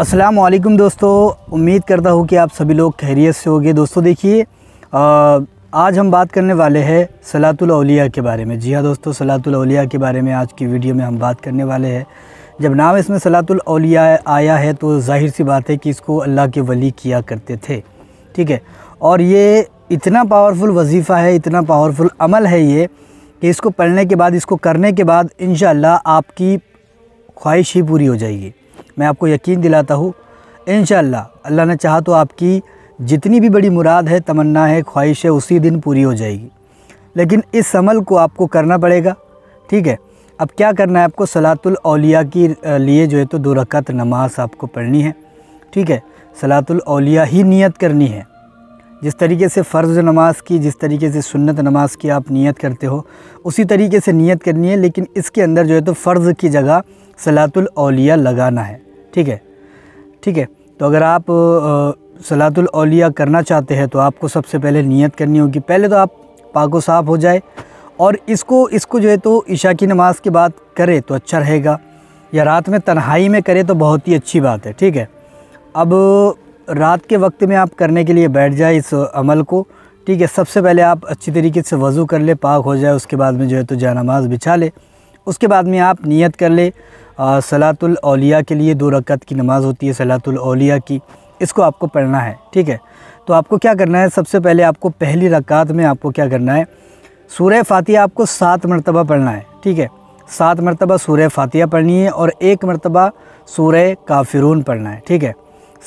अस्सलाम वालेकुम दोस्तों उम्मीद करता हूँ कि आप सभी लोग खैरियत से होंगे दोस्तों देखिए आज हम बात करने वाले हैं सलातुलौलिया के बारे में जी हाँ दोस्तों सलातुलौलिया के बारे में आज की वीडियो में हम बात करने वाले हैं जब नाम इसमें सलातुलौलिया आया है तो जाहिर सी बात है कि इसको अल्लाह के वली किया करते थे ठीक है और ये इतना पावरफुल वजीफ़ा है इतना पावरफुल अमल है ये कि इसको पढ़ने के बाद इसको करने के बाद इन आपकी ख्वाहिश ही पूरी हो जाएगी मैं आपको यकीन दिलाता हूँ इन अल्लाह ने चाहा तो आपकी जितनी भी बड़ी मुराद है तमन्ना है ख्वाहिश है उसी दिन पूरी हो जाएगी लेकिन इस अमल को आपको करना पड़ेगा ठीक है अब क्या करना है आपको सलातुल औलिया की लिए जो है तो दो रकत नमाज आपको पढ़नी है ठीक है सलातुल ही नियत करनी है जिस तरीके से फ़र्ज़ नमाज की जिस तरीके से सुन्नत नमाज की आप नियत करते हो उसी तरीके से नियत करनी है लेकिन इसके अंदर जो है तो फ़र्ज़ की जगह सलातुल औलिया लगाना है ठीक है ठीक है तो अगर आप सलातुल करना चाहते हैं तो आपको सबसे पहले नियत करनी होगी पहले तो आप पाको साफ़ हो जाए और इसको इसको जो है तो ईशा की नमाज़ के बाद करें तो अच्छा रहेगा या रात में तन्हाई में करें तो बहुत ही अच्छी बात है ठीक है अब रात के वक्त में आप करने के लिए बैठ जाए इस अमल को ठीक है सबसे पहले आप अच्छी तरीके से वज़ू कर ले पाक हो जाए उसके बाद में जो है तो जानमाज़ बिछा ले उसके बाद में आप नियत कर ले सलातुलौलिया के लिए दो रकत की नमाज़ होती है सलातुलौलिया की इसको आपको पढ़ना है ठीक है तो आपको क्या करना है सबसे पहले आपको पहली रकात में आपको क्या करना है सूर्य फातिया आपको सात मरतबा पढ़ना है ठीक है सात मरतबा सूर्य फातिया पढ़नी है और एक मरतबा सूर्य काफिरून पढ़ना है ठीक है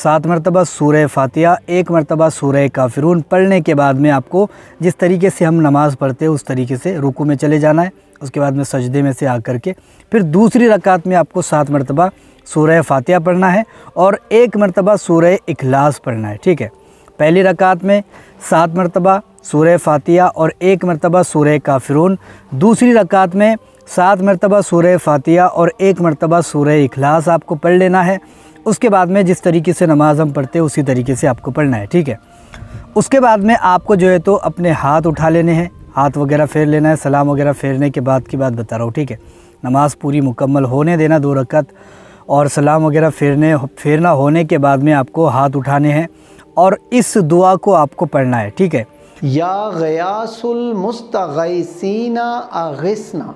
सात मरतबा सूर्य फातिया एक मरतबा सूर्य काफिरून पढ़ने के बाद में आपको जिस तरीके से हम नमाज़ पढ़ते हैं उस तरीके से रुकू में चले जाना है उसके बाद में सजदे में से आकर के फिर दूसरी रकात में आपको सात मरतबा सूरह फातिहा पढ़ना है और एक मरतबा सूरह इखलास पढ़ना है ठीक है पहली रकात में सात मरतबा सूरह फातिहा और एक मरतबा सूरह काफिरून दूसरी रकात में सात मरतबा सूरह फातिहा और एक मरतबा सूरह इखलास आपको पढ़ लेना है उसके बाद में जिस तरीके से नमाज़ हम पढ़ते हैं उसी तरीके से आपको पढ़ना है ठीक है उसके बाद में आपको जो है तो अपने हाथ उठा लेने हैं हाथ वगैरह फेर लेना है सलाम वगैरह फेरने के बाद की बात बता रहा हूँ ठीक है नमाज़ पूरी मुकम्मल होने देना दो रकत और सलाम वगैरह फेरने फेरना होने के बाद में आपको हाथ उठाने हैं और इस दुआ को आपको पढ़ना है ठीक है या गयासुल मुस्तगैसीना अगिसना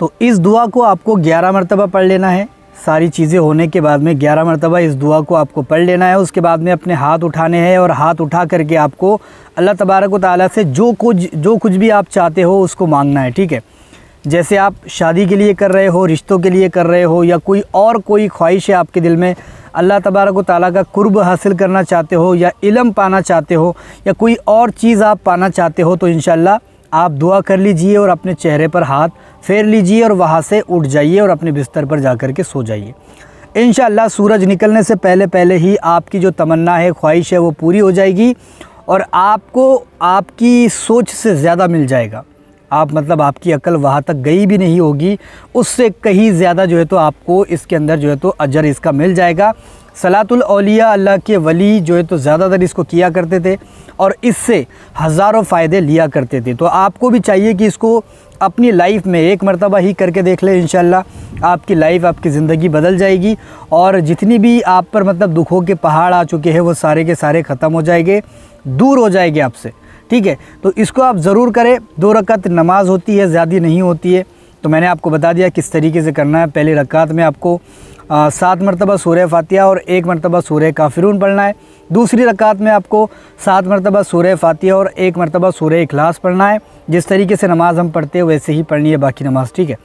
तो इस दुआ को आपको ग्यारह मरतबा पढ़ लेना है सारी चीज़ें होने के बाद में ग्यारह मरतबा इस दुआ को आपको पढ़ लेना है उसके बाद में अपने हाथ उठाने हैं और हाथ उठा करके आपको अल्लाह तबारक व ताली से जो कुछ जो कुछ भी आप चाहते हो उसको मांगना है ठीक है जैसे आप शादी के लिए कर रहे हो रिश्तों के लिए कर रहे हो या कोई और कोई ख्वाहिश है आपके दिल में अल्लाह तबारक ताली का कुर्ब हासिल करना चाहते हो या इलम पाना चाहते हो या कोई और चीज़ आप पाना चाहते हो तो इन आप दुआ कर लीजिए और अपने चेहरे पर हाथ फेर लीजिए और वहाँ से उठ जाइए और अपने बिस्तर पर जा कर के सो जाइए इन सूरज निकलने से पहले पहले ही आपकी जो तमन्ना है ख्वाहिश है वो पूरी हो जाएगी और आपको आपकी सोच से ज़्यादा मिल जाएगा आप मतलब आपकी अकल वहाँ तक गई भी नहीं होगी उससे कहीं ज़्यादा जो है तो आपको इसके अंदर जो है तो अजर इसका मिल जाएगा सलातुलौलिया अल्लाह के वली जो है तो ज़्यादातर इसको किया करते थे और इससे हज़ारों फ़ायदे लिया करते थे तो आपको भी चाहिए कि इसको अपनी लाइफ में एक मरतबा ही करके देख लें इन आपकी लाइफ आपकी ज़िंदगी बदल जाएगी और जितनी भी आप पर मतलब दुखों के पहाड़ आ चुके हैं वो सारे के सारे ख़त्म हो जाएंगे दूर हो जाएंगे आपसे ठीक है तो इसको आप ज़रूर करें दो रकत नमाज़ होती है ज़्यादा नहीं होती है तो मैंने आपको बता दिया किस तरीके से करना है पहले रकात में आपको सात मरतबा सूर्य फातिया और एक मरतबा सूर्य काफिरून पढ़ना है दूसरी रकात में आपको सात मरतबा सूर्य फातिया और एक मरतबा सूर्य इखलास पढ़ना है जिस तरीके से नमाज़ हम पढ़ते हैं वैसे ही पढ़नी है बाकी नमाज़ ठीक है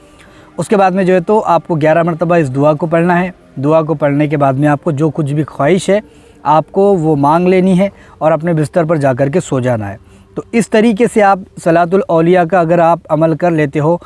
उसके बाद में जो है तो आपको ग्यारह मरतबा इस दुआ को पढ़ना है दुआ को पढ़ने के बाद में आपको जो कुछ भी ख्वाहिश है आपको वो मांग लेनी है और अपने बिस्तर पर जा के सो जाना है तो इस तरीके से आप सलातुल अलिया का अगर आप अमल कर लेते हो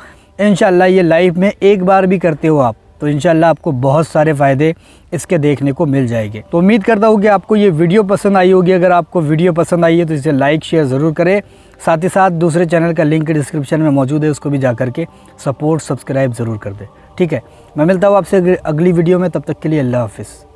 इन ये लाइफ में एक बार भी करते हो आप तो इन आपको बहुत सारे फ़ायदे इसके देखने को मिल जाएंगे तो उम्मीद करता हूँ कि आपको ये वीडियो पसंद आई होगी अगर आपको वीडियो पसंद आई है तो इसे लाइक शेयर ज़रूर करें साथ ही साथ दूसरे चैनल का लिंक डिस्क्रिप्शन में मौजूद है उसको भी जा करके सपोर्ट सब्सक्राइब ज़रूर कर दें ठीक है मैं मिलता हूँ आपसे अगली वीडियो में तब तक के लिए अल्लाह हाफिज़